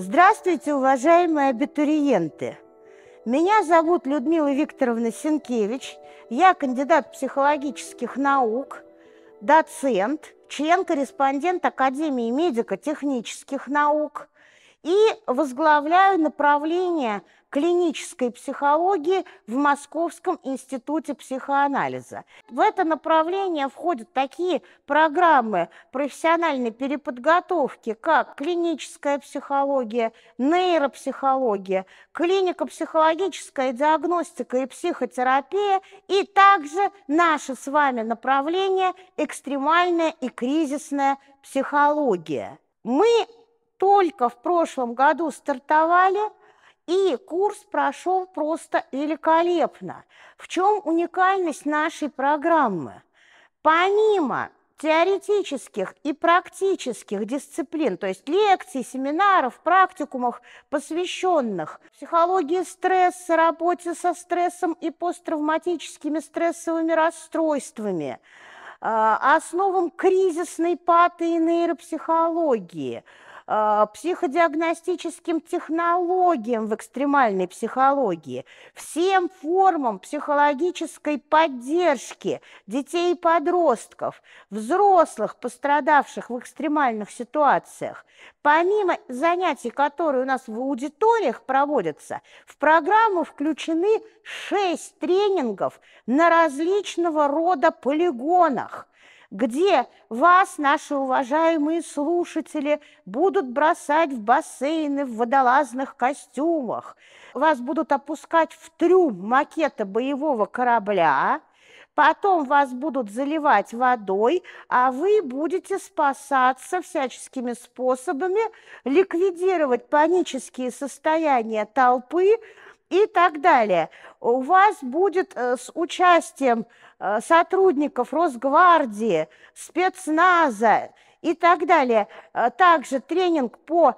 Здравствуйте, уважаемые абитуриенты! Меня зовут Людмила Викторовна Сенкевич. Я кандидат психологических наук, доцент, член-корреспондент Академии медико-технических наук, и возглавляю направление клинической психологии в Московском институте психоанализа. В это направление входят такие программы профессиональной переподготовки, как клиническая психология, нейропсихология, клинико-психологическая диагностика и психотерапия, и также наше с вами направление экстремальная и кризисная психология. Мы только в прошлом году стартовали, и курс прошел просто великолепно. В чем уникальность нашей программы? Помимо теоретических и практических дисциплин, то есть лекций, семинаров, практикумов, посвященных психологии стресса, работе со стрессом и посттравматическими стрессовыми расстройствами, а, основам кризисной паты и нейропсихологии – а, психодиагностическим технологиям в экстремальной психологии, всем формам психологической поддержки детей и подростков, взрослых, пострадавших в экстремальных ситуациях. Помимо занятий, которые у нас в аудиториях проводятся, в программу включены шесть тренингов на различного рода полигонах – где вас, наши уважаемые слушатели, будут бросать в бассейны в водолазных костюмах, вас будут опускать в трюм макета боевого корабля, потом вас будут заливать водой, а вы будете спасаться всяческими способами, ликвидировать панические состояния толпы, и так далее. У вас будет э, с участием э, сотрудников Росгвардии, спецназа и так далее. Э, также тренинг по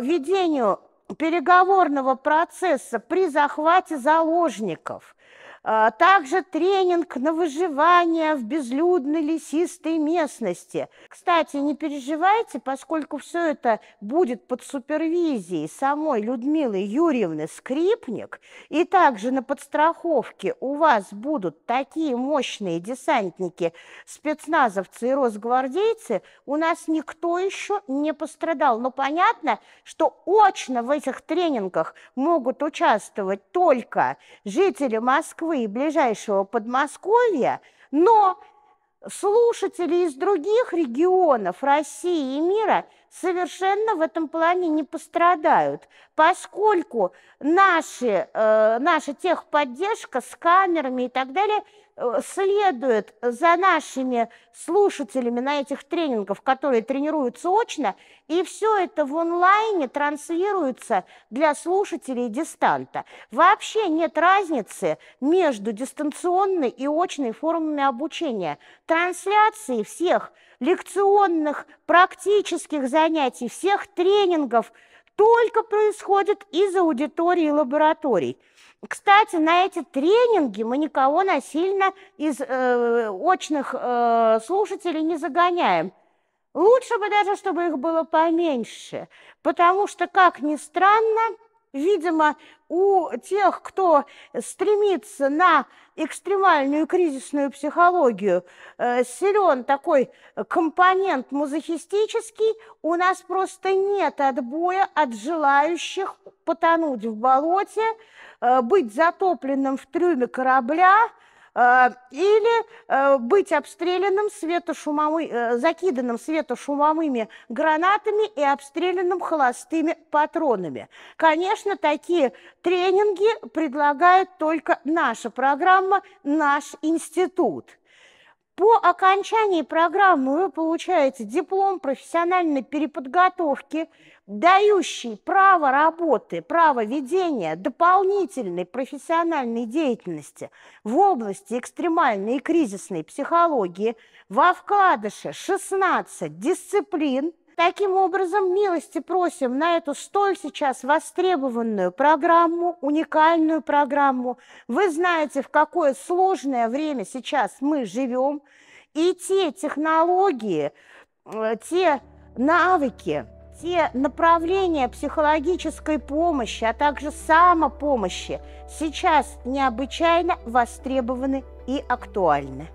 ведению переговорного процесса при захвате заложников – а, также тренинг на выживание в безлюдной лесистой местности. Кстати, не переживайте, поскольку все это будет под супервизией самой Людмилы Юрьевны Скрипник, и также на подстраховке у вас будут такие мощные десантники, спецназовцы и росгвардейцы, у нас никто еще не пострадал. Но понятно, что очно в этих тренингах могут участвовать только жители Москвы, и ближайшего Подмосковья, но слушатели из других регионов России и мира – совершенно в этом плане не пострадают, поскольку наши, э, наша техподдержка с камерами и так далее э, следует за нашими слушателями на этих тренингах, которые тренируются очно, и все это в онлайне транслируется для слушателей дистанта. Вообще нет разницы между дистанционной и очной формами обучения. Трансляции всех лекционных, практических занятий, всех тренингов только происходит из аудитории и лабораторий. Кстати, на эти тренинги мы никого насильно из э, очных э, слушателей не загоняем. Лучше бы даже, чтобы их было поменьше, потому что, как ни странно, видимо, у тех, кто стремится на экстремальную кризисную психологию, э, силен такой компонент мазохистический, у нас просто нет отбоя от желающих потонуть в болоте, э, быть затопленным в трюме корабля – Э, или э, быть обстрелянным светошумовыми, э, закиданным светошумовыми гранатами и обстрелянным холостыми патронами. Конечно, такие тренинги предлагает только наша программа, наш институт. По окончании программы вы получаете диплом профессиональной переподготовки, дающий право работы, право ведения дополнительной профессиональной деятельности в области экстремальной и кризисной психологии во вкладыше 16 дисциплин – Таким образом, милости просим на эту столь сейчас востребованную программу, уникальную программу. Вы знаете, в какое сложное время сейчас мы живем, и те технологии, э, те навыки, те направления психологической помощи, а также самопомощи сейчас необычайно востребованы и актуальны.